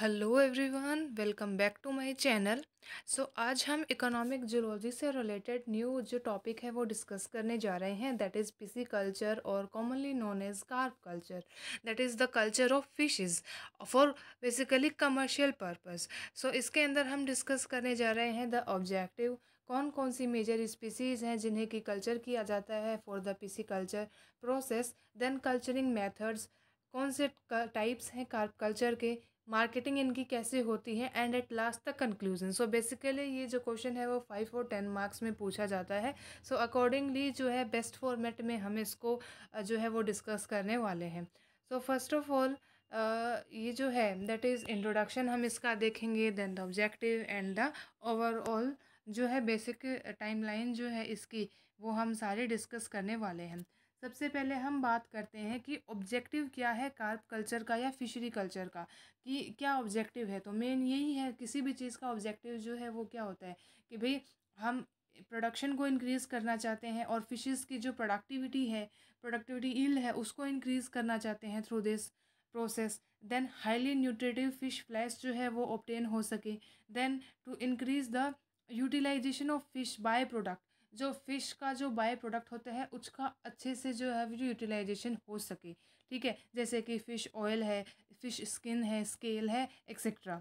Hello everyone welcome back to my channel so आज हम economic zoology से related new जो टॉपिक है वो डिस्कस करने जा रहे हैं दैट इज़ पिसी कल्चर और commonly known as carp culture that is the culture of fishes for basically commercial purpose so इसके अंदर हम डिस्कस करने जा रहे हैं द ऑब्जेक्टिव कौन कौन सी मेजर स्पीसीज़ हैं जिन्हें की कल्चर किया जाता है for the pisci culture process then culturing methods कौन से टाइप्स हैं कार्प कल्चर के मार्केटिंग इनकी कैसे होती है एंड एट लास्ट तक कंक्लूजन सो बेसिकली ये जो क्वेश्चन है वो फाइव और टेन मार्क्स में पूछा जाता है सो so, अकॉर्डिंगली जो है बेस्ट फॉर्मेट में हम इसको जो है वो डिस्कस करने वाले हैं सो फर्स्ट ऑफ ऑल ये जो है दैट इज़ इंट्रोडक्शन हम इसका देखेंगे then the objective and the overall जो है बेसिक टाइमलाइन जो है इसकी वो हम सारे डिस्कस करने वाले हैं सबसे पहले हम बात करते हैं कि ऑब्जेक्टिव क्या है कार्प कल्चर का या फिशरी कल्चर का कि क्या ऑब्जेक्टिव है तो मेन यही है किसी भी चीज़ का ऑब्जेक्टिव जो है वो क्या होता है कि भाई हम प्रोडक्शन को इंक्रीज़ करना चाहते हैं और फिशेस की जो प्रोडक्टिविटी है प्रोडक्टिविटी इल है उसको इंक्रीज़ करना चाहते हैं through this process then highly nutritive fish flesh जो है वो ऑप्टेन हो सके then to increase the utilization of fish by product जो फ़िश का जो बाय प्रोडक्ट होता है उसका अच्छे से जो है जो यूटिलाइजेशन हो सके ठीक है जैसे कि फ़िश ऑयल है फ़िश स्किन है स्केल है एक्सेट्रा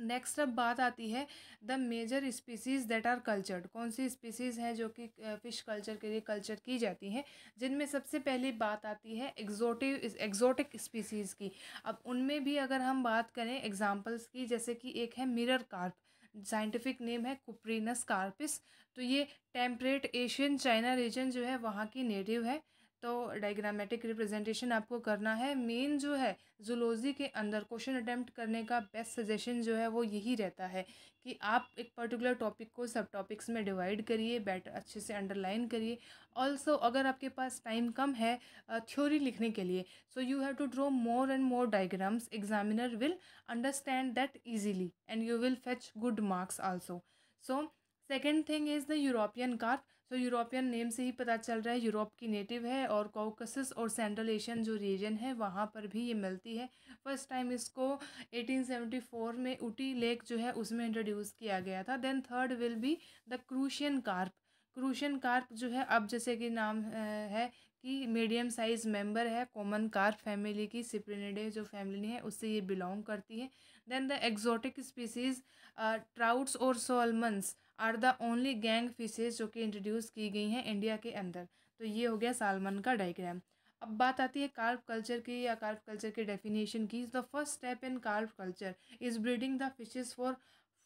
नेक्स्ट अब बात आती है the major species that are cultured कौन सी स्पीसीज़ हैं जो कि फ़िश कल्चर के लिए कल्चर की जाती हैं जिनमें सबसे पहली बात आती है एक्जोटिव एक्जोटिक स्पीसीज़ की अब उनमें भी अगर हम बात करें एग्जांपल्स की जैसे कि एक है मिरर कार्प साइंटिफिक नेम है कुप्रीनस कार्पिस तो ये टेम्परेट एशियन चाइना रीजन जो है वहाँ की नेटिव है तो डायग्रामेटिक रिप्रेजेंटेशन आपको करना है मेन जो है जुलोजी के अंदर क्वेश्चन अटैम्प्ट करने का बेस्ट सजेशन जो है वो यही रहता है कि आप एक पर्टिकुलर टॉपिक को सब टॉपिक्स में डिवाइड करिए बेटर अच्छे से अंडरलाइन करिए ऑल्सो अगर आपके पास टाइम कम है थ्योरी लिखने के लिए so you have to draw more and more diagrams examiner will understand that easily and you will fetch good marks also so second thing is the European carp तो European name से ही पता चल रहा है यूरोप की native है और कॉकसिस और सेंट्रल एशियन जो रीजन है वहाँ पर भी ये मिलती है फर्स्ट टाइम इसको 1874 में उटी लेक जो है उसमें इंट्रोड्यूस किया गया था then third will be the crucian carp crucian carp जो है अब जैसे कि नाम है की मीडियम साइज मेंबर है कॉमन कार फैमिली की सिप्रिनेडे जो फैमिली है उससे ये बिलोंग करती है then the exotic species trouts और salmons are the only game fishes जो कि इंट्रोड्यूस की गई हैं इंडिया के अंदर तो ये हो गया सालमन का डाइग्राम अब बात आती है कार्प कल्चर की या कार्प कल्चर की डेफिनेशन की the first step in carp culture is breeding the fishes for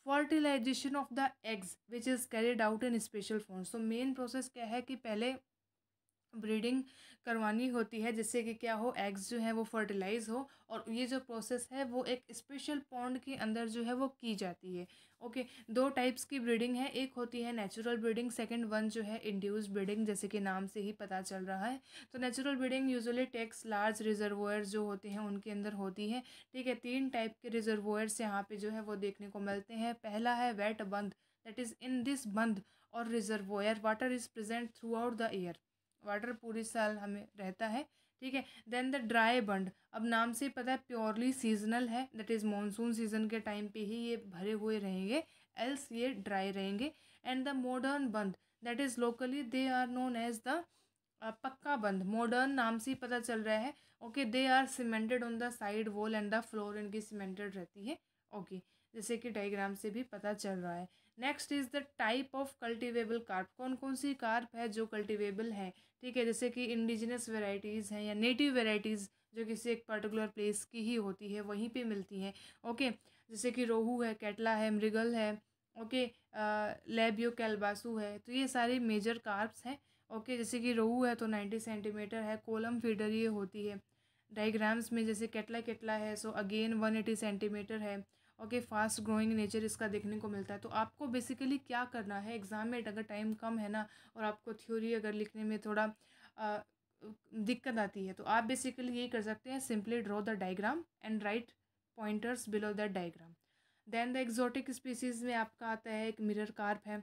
fertilization of the eggs which is carried out in special form so main process क्या है कि पहले ब्रीडिंग करवानी होती है जिससे कि क्या हो एग्स जो हैं वो फर्टिलाइज़ हो और ये जो प्रोसेस है वो एक स्पेशल पॉन्ड के अंदर जो है वो की जाती है ओके दो टाइप्स की ब्रीडिंग है एक होती है नेचुरल ब्रीडिंग सेकंड वन जो है इंड्यूस ब्रीडिंग जैसे कि नाम से ही पता चल रहा है तो natural breeding usually takes large reservoir जो होते हैं उनके अंदर होती है ठीक है तीन टाइप के रिजर्वोयर्स यहाँ पर जो है वो देखने को मिलते हैं पहला है वेट बंद that is in this bund और reservoir water is present throughout the year water पूरे साल हमें रहता है ठीक है देन द ड्राई बंड अब नाम से पता है प्योरली सीजनल है दैट इज़ मानसून सीजन के टाइम पे ही ये भरे हुए रहेंगे एल्स ये ड्राई रहेंगे and the modern bund that is locally they are known as the pucca bund modern नाम से ही पता चल रहा है okay they are cemented on the side wall and the floor इनकी सीमेंटेड रहती है ओके okay. जैसे कि डायग्राम से भी पता चल रहा है next is the type of cultivable carp कौन कौन सी कार्प है जो कल्टिवेबल है ठीक है जैसे कि इंडिजिनस वेराइटीज़ हैं या नेटिव वेराइटीज़ जो किसी एक पर्टिकुलर प्लेस की ही होती है वहीं पे मिलती हैं ओके जैसे कि रोहू है कैटला है मृगल है ओके लेबियो कैलबासू है तो ये सारे मेजर कार्प्स हैं ओके जैसे कि रोहू है तो नाइन्टी सेंटीमीटर है कोलम फीडर ये होती है डाइग्राम्स में जैसे केटला केटला है so again one eighty centimeter है ओके फास्ट ग्रोइंग नेचर इसका देखने को मिलता है तो आपको बेसिकली क्या करना है एग्ज़ाम में अगर टाइम कम है ना और आपको थ्योरी अगर लिखने में थोड़ा आ, दिक्कत आती है तो आप बेसिकली यही कर सकते हैं simply draw the diagram and write pointers below that diagram then the exotic species में आपका आता है एक मिरर कार्प है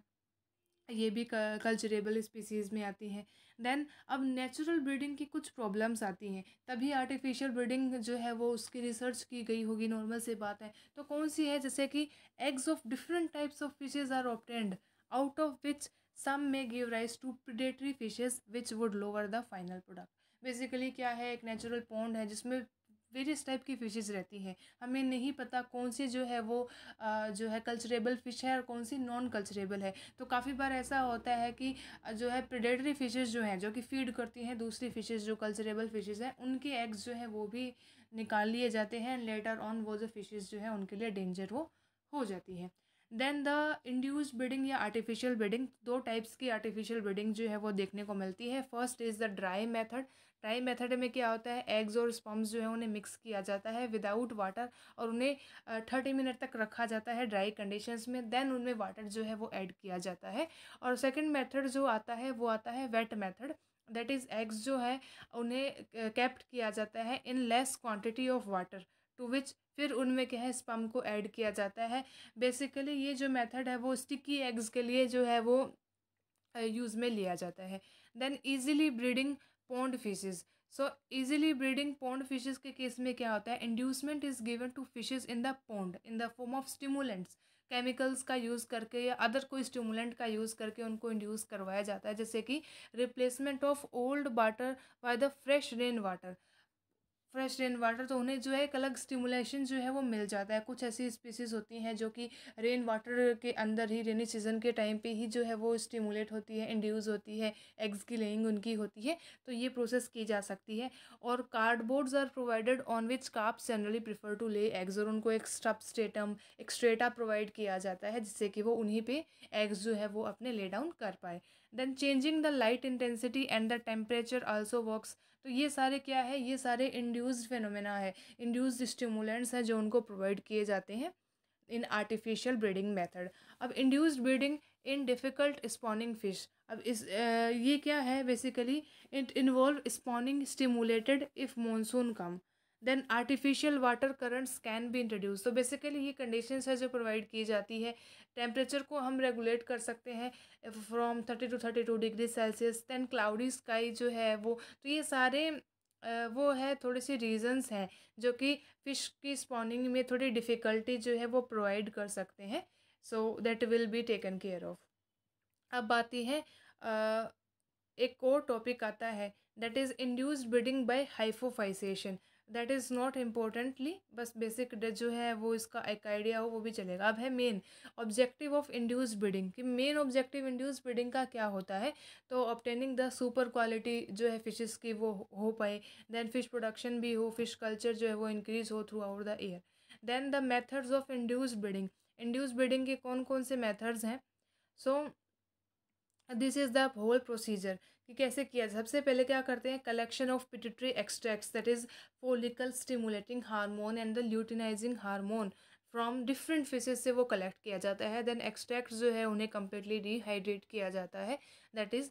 ये भी कल्चरेबल स्पीसीज़ में आती हैं देन अब नेचुरल ब्रीडिंग की कुछ प्रॉब्लम्स आती हैं तभी आर्टिफिशियल ब्रीडिंग जो है वो उसकी रिसर्च की गई होगी नॉर्मल से बात है तो कौन सी है जैसे कि eggs of different types of fishes are obtained out of which some may give rise to predatory fishes which would lower the final product basically क्या है एक नेचुरल पॉन्ड है जिसमें वेरियस टाइप की फ़िशेज़ रहती हैं हमें नहीं पता कौन सी जो है वो जो है कल्चरेबल फ़िश है और कौन सी नॉन कल्चरेबल है तो काफ़ी बार ऐसा होता है कि जो है प्रेडेटरी फ़िशेज़ जो हैं जो कि फीड करती हैं दूसरी फ़िशेज़ जो कल्चरेबल फ़िशेज़ हैं उनके एग्स जो है वो भी निकाल लिए जाते हैं लेटर ऑन वो जो फ़िशेज़ जो है उनके लिए डेंजर वो हो जाती है देन द इंड्यूस ब्रीडिंग या आर्टिफिशियल ब्रीडिंग दो टाइप्स की आर्टिफिशियल ब्रीडिंग जो है वो देखने को मिलती है first is the dry method dry method में क्या होता है एग्स और स्पम्स जो है उन्हें मिक्स किया जाता है विदाउट वाटर और उन्हें थर्टी मिनट तक रखा जाता है ड्राई कंडीशंस में देन उनमें वाटर जो है वो ऐड किया जाता है और सेकेंड मैथड जो आता है वो आता है wet method that is eggs जो है उन्हें कैप्ट किया जाता है in less quantity of water to which फिर उनमें क्या है स्पम को ऐड किया जाता है बेसिकली ये जो मेथड है वो स्टिकी एग्स के लिए जो है वो यूज़ में लिया जाता है then easily breeding pond fishes so easily breeding pond fishes के केस में क्या होता है inducement is given to fishes in the pond in the form of stimulants chemicals का यूज़ करके या अदर कोई स्टिमुलेंट का यूज़ करके उनको इंड्यूस करवाया जाता है जैसे कि replacement of old water by the fresh rain water fresh rain water तो उन्हें जो है एक अलग स्टिमुलेशन जो है वो मिल जाता है कुछ ऐसी स्पीसीज़ होती हैं जो कि रेन वाटर के अंदर ही रेनी सीज़न के टाइम पे ही जो है वो स्टिमुलेट होती है इंड्यूज़ होती है एग्स की लेइंग उनकी होती है तो ये प्रोसेस की जा सकती है और cardboards are provided on which carps generally prefer to lay eggs और उनको एक स्टप स्टेटम एक स्ट्रेटा प्रोवाइड किया जाता है जिससे कि वो उन्हीं पर एग्स जो है वो अपने ले डाउन कर पाए then changing the light intensity and the temperature also works तो ये सारे क्या है ये सारे इंड्यूस्ड फिनोमिना है इंड्यूस्ड स्टिमुलेंट्स हैं जो उनको प्रोवाइड किए जाते हैं इन आर्टिफिशियल ब्रीडिंग मेथड अब induced breeding in difficult spawning fish अब इस आ, ये क्या है basically it involve spawning stimulated if monsoon come then artificial water currents can भी इंट्रोड्यूस तो बेसिकली ये कंडीशंस है जो प्रोवाइड की जाती है टेम्परेचर को हम रेगुलेट कर सकते हैं from thirty to thirty two degree Celsius than cloudy sky जो है वो तो ये सारे वो है थोड़ी सी रीजंस हैं जो कि फ़िश की स्पॉनिंग में थोड़ी डिफ़िकल्टी जो है वो प्रोवाइड कर सकते हैं so that will be taken care of अब आती है एक और टॉपिक आता है that is induced breeding by hypophysation that is not importantly बस बेसिक जो है वो इसका एक आइडिया हो वो भी चलेगा अब है main objective of induce breeding कि मेन ऑब्जेक्टिव इंड्यूस ब्रीडिंग का क्या होता है तो ऑप्टेनिंग द सुपर क्वालिटी जो है फिशेस की वो हो पाए देन फिश प्रोडक्शन भी हो फिश कल्चर जो है वो इंक्रीज़ हो throughout the year then the methods of induce breeding induce breeding के कौन कौन से मैथड्स हैं so so, this is the whole procedure कि कैसे किया सबसे पहले क्या करते हैं collection of pituitary extracts that is follicle stimulating hormone and the luteinizing hormone from different fishes से वो कलेक्ट किया जाता है देन एक्सट्रैक्ट जो है उन्हें कम्प्लीटली डिहाइड्रेट किया जाता है that is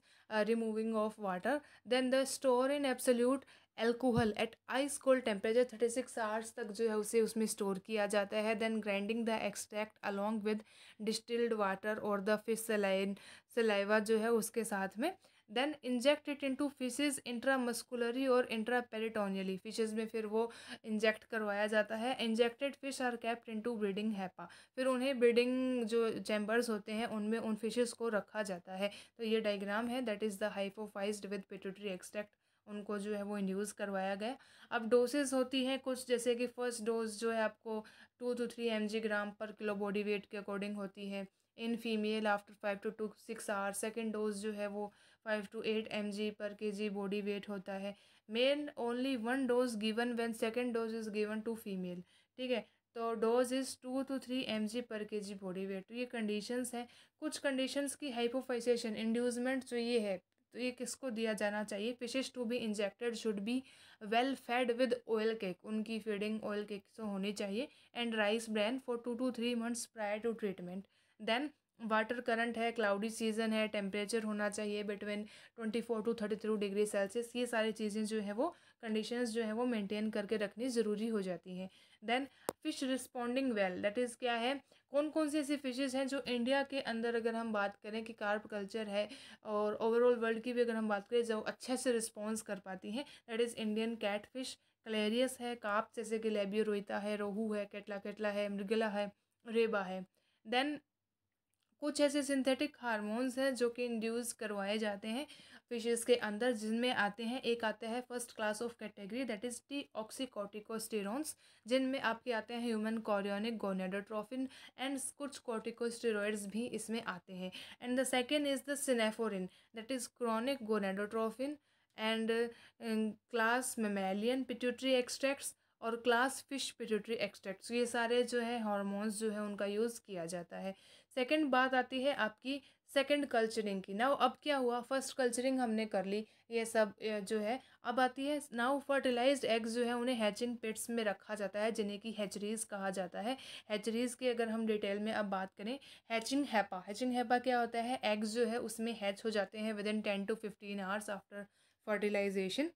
removing of water then the store in absolute alcohol at ice cold temperature thirty six hours तक जो है उसे उसमें स्टोर किया जाता है then grinding the extract along with distilled water और द फिश सलाइन सलाइवा जो है उसके साथ में then inject it to fishes intramuscularly और इंट्रा पेरिटोनियली फिशेज में फिर वो इंजेक्ट करवाया जाता है injected fish are kept to breeding hapa फिर उन्हें ब्रीडिंग जो चैम्बर्स होते हैं उनमें उन फिशेज को रखा जाता है तो ये डाइग्राम है that is the hypophysis with pituitary extract उनको जो है वो इंड्यूस करवाया गया अब डोसेज होती हैं कुछ जैसे कि फ़र्स्ट डोज जो है आपको two to three m gram per kilo body weight के अकॉर्डिंग होती है in female after five to to six hour second dose जो है वो फाइव टू एट एम पर के जी बॉडी वेट होता है male only one dose given when second dose is given to female ठीक है तो dose is two to three m g per k ji body weight तो ये conditions हैं कुछ कंडीशंस की हाइपोफाइसेशन इंड्यूसमेंट जो ये है तो ये किसको दिया जाना चाहिए fishes to be injected should be well fed with oil cake उनकी फीडिंग ऑयल केक से होनी चाहिए and rice bran for two to three months prior to treatment then water current है क्लाउडी सीजन है टेम्परेचर होना चाहिए between twenty four to thirty three degree Celsius ये सारी चीज़ें जो है वो कंडीशंस जो है वो मेंटेन करके रखनी ज़रूरी हो जाती है then fish responding well that is क्या है कौन कौन सी ऐसी फ़िशेज़ हैं जो इंडिया के अंदर अगर हम बात करें कि कार्प कल्चर है और ओवरऑल वर्ल्ड की भी अगर हम बात करें जो अच्छे से रिस्पॉन्स कर पाती हैं that is Indian cat fish Clarias है काप जैसे कि लेबियो रोहिता है रोहू है केटला केटला है मृगला है रेबा है देन कुछ ऐसे सिंथेटिक हार्मोन्स हैं जो कि इंड्यूस करवाए जाते हैं फिशेज़ के अंदर जिनमें आते हैं एक आता है first class of category that is deoxycorticosterones जिनमें आपके आते हैं ह्यूमन कॉरियोनिक गोनेडोट्रोफिन एंड कुछ कॉर्टिकोस्टेरॉइड्स भी इसमें आते हैं and the second is the synahorin that is chronic gonadotrophin and class mammalian pituitary extracts और क्लास फिश पिट्यूटरी एक्सट्रैक्ट्स ये सारे जो है हॉर्मोन्स जो है उनका यूज़ किया जाता है सेकंड बात आती है आपकी सेकंड कल्चरिंग की नाउ अब क्या हुआ फर्स्ट कल्चरिंग हमने कर ली ये सब जो है अब आती है नाउ फर्टिलाइज्ड एग्स जो है उन्हें हैचिंग पिट्स में रखा जाता है जिन्हें कि हैचरीज कहा जाता है हैचरीज की अगर हम डिटेल में अब बात करें हैचिंग हैपा हैचिंग हैपा क्या होता है एग्स जो है उसमें हैच हो जाते हैं within ten to fifteen hours after fertilization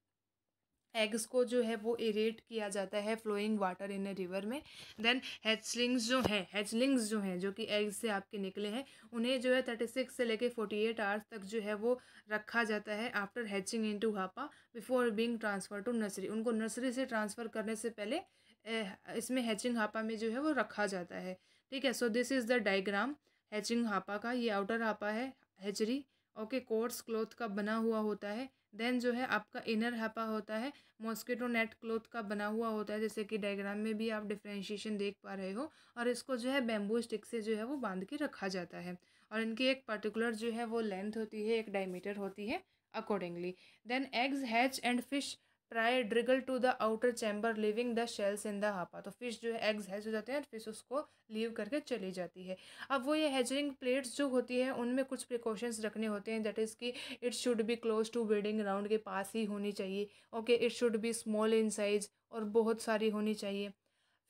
eggs को जो है वो एरेट किया जाता है flowing water in a river में देन हैचलिंग्स जो हैं हैचलिंग्स जो हैं जो कि एग्स से आपके निकले हैं उन्हें जो है थर्टी सिक्स से लेके फोर्टी एट आवर्स तक जो है वो रखा जाता है after hatching into hapa before being transfer to nursery उनको नर्सरी से ट्रांसफ़र करने से पहले eh, इसमें हैचिंग हापा में जो है वो रखा जाता है ठीक है so this is the diagram hatching hapa का ये आउटर हापा है हैचरी ओके कोर्स क्लोथ का बना हुआ होता है देन जो है आपका इनर हापा होता है मॉस्किटो नेट क्लोथ का बना हुआ होता है जैसे कि डायग्राम में भी आप डिफ्रेंशिएशन देख पा रहे हो और इसको जो है बेम्बू स्टिक से जो है वो बांध के रखा जाता है और इनकी एक पर्टिकुलर जो है वो लेंथ होती है एक डायमीटर होती है accordingly then eggs hatch and fish try wriggle to the outer chamber leaving the shells in the hapa तो फिश जो है एग्स हैज हो जाते हैं और फिश उसको लीव करके चली जाती है अब वो ये हैचरिंग प्लेट्स जो होती है उनमें कुछ प्रिकॉशंस रखने होते हैं दैट इज़ कि it should be close to breeding ground के पास ही होनी चाहिए okay it should be small in size और बहुत सारी होनी चाहिए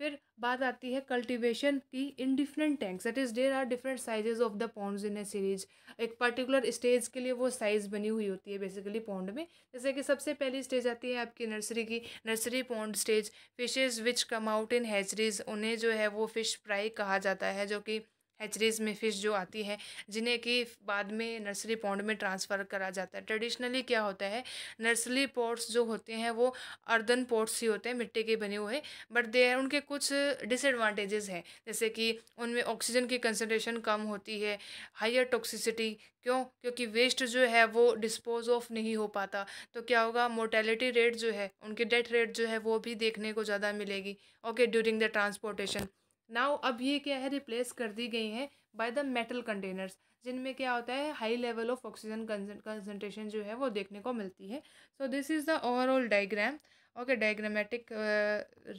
फिर बात आती है कल्टीवेशन की in different tanks that is there are different sizes of the ponds in a series एक पर्टिकुलर स्टेज के लिए वो साइज़ बनी हुई होती है बेसिकली पॉन्ड में जैसे कि सबसे पहली स्टेज आती है आपकी नर्सरी की nursery pond stage fishes which come out in hatcheries उन्हें जो है वो फ़िश फ्राई कहा जाता है जो कि हैचरीज में फ़िश जो आती है जिन्हें कि बाद में नर्सरी पौंड में ट्रांसफ़र करा जाता है ट्रेडिशनली क्या होता है नर्सरी पोर्ट्स जो होते हैं वो अर्दन पोर्ट्स ही होते हैं मिट्टी के बने हुए बट दे उनके कुछ डिसएडवांटेजेस हैं जैसे कि उनमें ऑक्सीजन की कंसनट्रेशन कम होती है हाइयर टॉक्सिसिटी क्यों क्योंकि वेस्ट जो है वो डिस्पोज ऑफ नहीं हो पाता तो क्या होगा मोर्टेलिटी रेट जो है उनकी डेथ रेट जो है वो भी देखने को ज़्यादा मिलेगी okay during the transportation now अब ये क्या है रिप्लेस कर दी गई हैं बाय द मेटल कंटेनर्स जिनमें क्या होता है high level of oxygen concentration जो है वो देखने को मिलती है so this is the overall diagram okay diagrammatic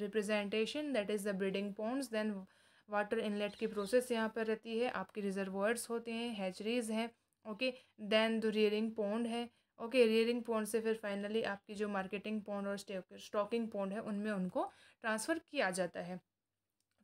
representation that is the breeding ponds then water inlet की प्रोसेस यहाँ पर रहती है आपके रिजर्वर्स होते हैं हैचरीज हैं okay then the rearing pond है ओके रियरिंग पॉन्ड से फिर फाइनली आपकी जो मार्केटिंग पॉन्ड और स्टॉकिंग पॉन्ड है उनमें उनको ट्रांसफ़र किया जाता है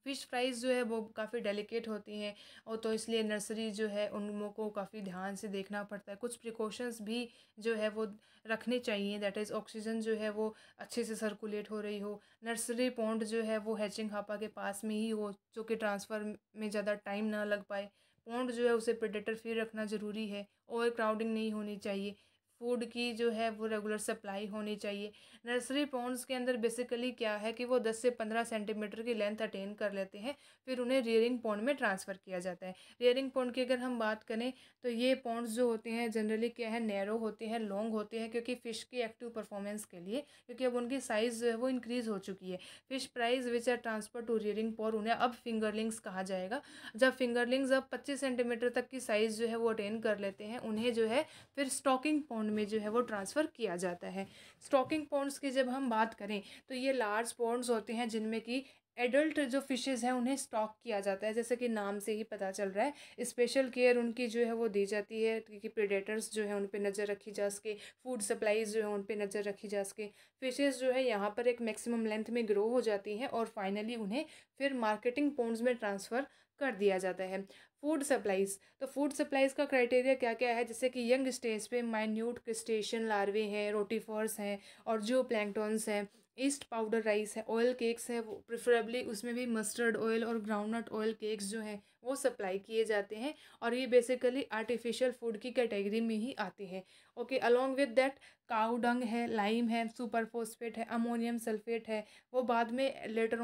फ़िश फ्राइज़ जो है वो काफ़ी डेलिकेट होती हैं और तो इसलिए नर्सरी जो है लोगों को काफ़ी ध्यान से देखना पड़ता है कुछ प्रिकॉशंस भी जो है वो रखने चाहिए दैट इज़ ऑक्सीजन जो है वो अच्छे से सर्कुलेट हो रही हो नर्सरी पॉन्ड जो है वो हैचिंग हापा के पास में ही हो जो कि ट्रांसफ़र में ज़्यादा टाइम ना लग पाए पॉन्ड जो है उसे प्रेडेटर फ्री रखना ज़रूरी है ओवर क्राउडिंग नहीं होनी चाहिए फूड की जो है वो रेगुलर सप्लाई होनी चाहिए नर्सरी पॉन्ड्स के अंदर बेसिकली क्या है कि वो 10 से 15 सेंटीमीटर की लेंथ अटेन कर लेते हैं फिर उन्हें रेयरिंग पॉन्ड में ट्रांसफ़र किया जाता है रेयरिंग पॉन्ड की अगर हम बात करें तो ये पॉन्ड्स जो होते हैं जनरली क्या है नैरो होते हैं लॉन्ग होते हैं क्योंकि फ़िश की एक्टिव परफॉर्मेंस के लिए क्योंकि अब उनकी साइज़ जो है वो इंक्रीज़ हो चुकी है fish prize which are transfer to rearing pond उन्हें अब फिंगरलिंग्स कहा जाएगा जब फिंगरलिंग्स अब पच्चीस सेंटीमीटर तक की साइज़ जो है वो अटेन कर लेते हैं उन्हें जो है फिर स्टॉकिंग पॉन्ड पॉन्ड में जो है वो ट्रांसफ़र किया जाता है स्टॉकिंग पॉन्ड्स की जब हम बात करें तो ये लार्ज पॉन्ड्स होते हैं जिनमें कि एडल्ट जो फिशेज़ हैं उन्हें स्टॉक किया जाता है जैसे कि नाम से ही पता चल रहा है स्पेशल केयर उनकी जो है वो दी जाती है क्योंकि प्रेडेटर्स जो है उन पर नज़र रखी जा सके फूड सप्लाईज जो है उन पर नज़र रखी जा सके फिशेज़ जो है यहाँ पर एक मैक्सिमम लेंथ में ग्रो हो जाती हैं और फाइनली उन्हें फिर मार्केटिंग पोन्स में ट्रांसफ़र कर दिया जाता है फूड सप्लाईज़ तो फूड सप्लाईज़ का क्राइटेरिया क्या क्या है जैसे कि यंग स्टेज पे माइन्यूट क्रिस्टेशन लार्वे हैं रोटीफॉर्स हैं और जो प्लैंकटॉन्स हैं ईस्ट पाउडर राइस है ऑयल केक्स हैं वो प्रिफरेबली उसमें भी मस्टर्ड ऑयल और ग्राउंडनट ऑयल केक्स जो हैं वो सप्लाई किए जाते हैं और ये बेसिकली आर्टिफिशियल फूड की कैटेगरी में ही आते हैं okay along with that cow dung डंग है लाइम है सुपर फोस्फेट है अमोनियम सल्फेट है वो बाद में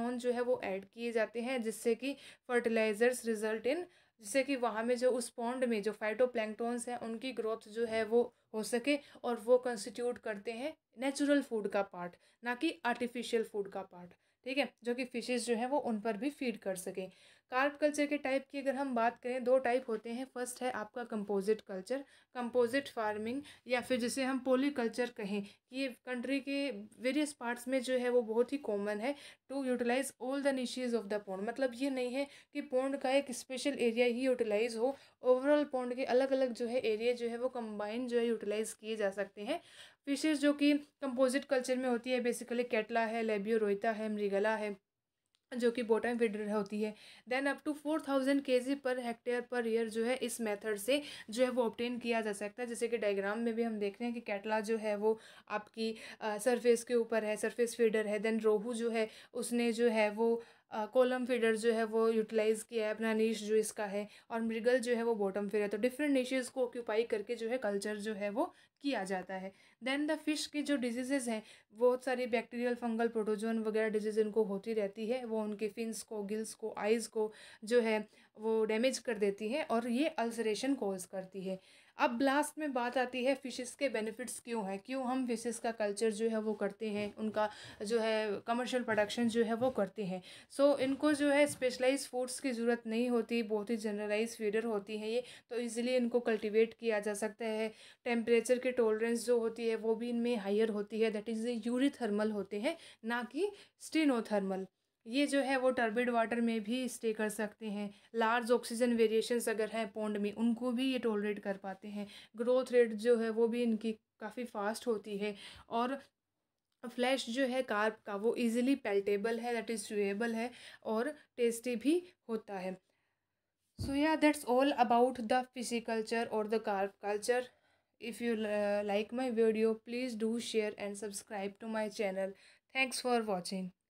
ऑन जो है वो ऐड किए जाते हैं जिससे कि फर्टिलाइजर्स रिजल्ट इन जिससे कि वहाँ में जो उस पॉन्ड में जो फाइटो हैं उनकी ग्रोथ जो है वो हो सके और वो कंस्टिट्यूट करते हैं नेचुरल फूड का पार्ट ना कि आर्टिफिशियल फूड का पार्ट ठीक है जो कि फिशेज जो है वो उन पर भी फीड कर सकें कार्प कल्चर के टाइप की अगर हम बात करें दो टाइप होते हैं फर्स्ट है आपका कंपोजिट कल्चर कंपोजिट फार्मिंग या फिर जिसे हम पोली कल्चर कहें कि ये कंट्री के वेरियस पार्ट्स में जो है वो बहुत ही कॉमन है to utilise all the niches of the pond मतलब ये नहीं है कि पोंड का एक स्पेशल एरिया ही यूटिलाइज हो ओवरऑल पोंड के अलग अलग जो है एरिया जो है वो कंबाइन जो है यूटिलाइज किए जा सकते हैं फिशेज़ जो कि कंपोजिट कल्चर में होती है बेसिकली कैटला है लेबियो रोहिता है मृगला है जो कि बोटाम फीडर होती है then up to four thousand k g per hectare per year जो है इस मेथड से जो है वो ऑप्टेन किया जा सकता है जैसे कि डायग्राम में भी हम देख रहे हैं कि कैटला जो है वो आपकी सरफेस के ऊपर है सरफेस फीडर है देन रोहू जो है उसने जो है वो कोलम फीडर जो है वो यूटिलाइज़ किया है अपना नीश जो इसका है और मृगल जो है वो बॉटम फीडर तो डिफरेंट नीशेज़ को ऑक्यूपाई करके जो है कल्चर जो है वो किया जाता है देन द फिश की जो डिजीजेज़ हैं बहुत सारी बैक्टीरियल फंगल प्रोटोजोन वगैरह डिजीज़ इनको होती रहती है वो उनके फिन्स को गिल्स को आइज़ को जो है वो डैमेज कर देती है और ये अल्सरेशन कोज करती है अब लास्ट में बात आती है फ़िशेस के बेनिफिट्स क्यों हैं क्यों हम फिशेस का कल्चर जो है वो करते हैं उनका जो है कमर्शियल प्रोडक्शन जो है वो करते हैं सो so, इनको जो है स्पेशलाइज फूड्स की ज़रूरत नहीं होती बहुत ही जनरलाइज फीडर होती है ये तो ईज़िली इनको कल्टिवेट किया जा सकता है टेम्परेचर की टोलरेंस जो होती है वो भी इनमें हायर होती है दैट इज़ यूरी थर्मल होते हैं ना कि स्टीनोथर्मल ये जो है वो टर्बिड वाटर में भी स्टे कर सकते हैं लार्ज ऑक्सीजन वेरिएशंस अगर हैं पोंड में उनको भी ये टोलरेट कर पाते हैं ग्रोथ रेट जो है वो भी इनकी काफ़ी फास्ट होती है और फ्लैश जो है कार्प का वो इजीली पेल्टेबल है दैट इज़ चुएबल है और टेस्टी भी होता है सो या that's all about the pisciculture culture और the carp culture if you like my video please do share and subscribe to my channel thanks for watching